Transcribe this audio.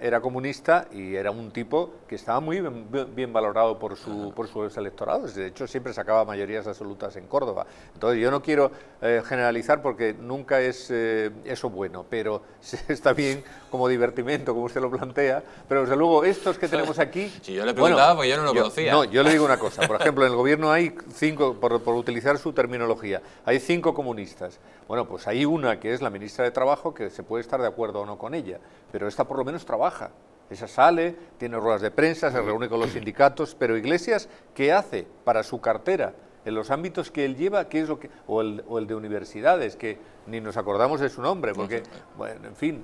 Era comunista y era un tipo que estaba muy bien, valorado por, su, por, sus electorados. De hecho, siempre sacaba mayorías absolutas en Córdoba. Entonces, yo no quiero eh, generalizar porque nunca es eh, eso bueno, pero está bien como divertimento, como usted lo plantea, pero desde luego estos que tenemos aquí... si yo le preguntaba bueno, porque yo no lo conocía. No, yo le digo una cosa, por ejemplo, en el gobierno hay cinco, por, utilizar su terminología, hay cinco comunistas. Bueno, pues hay una que es la ministra de Trabajo que se puede estar de acuerdo o no con ella, pero esta por lo menos trabaja. Esa sale, tiene ruedas de prensa, se reúne con los sindicatos, pero Iglesias, ¿qué hace para su cartera? en los ámbitos que él lleva, que es lo que, o el, o el de universidades, que ni nos acordamos de su nombre, porque, bueno, en fin,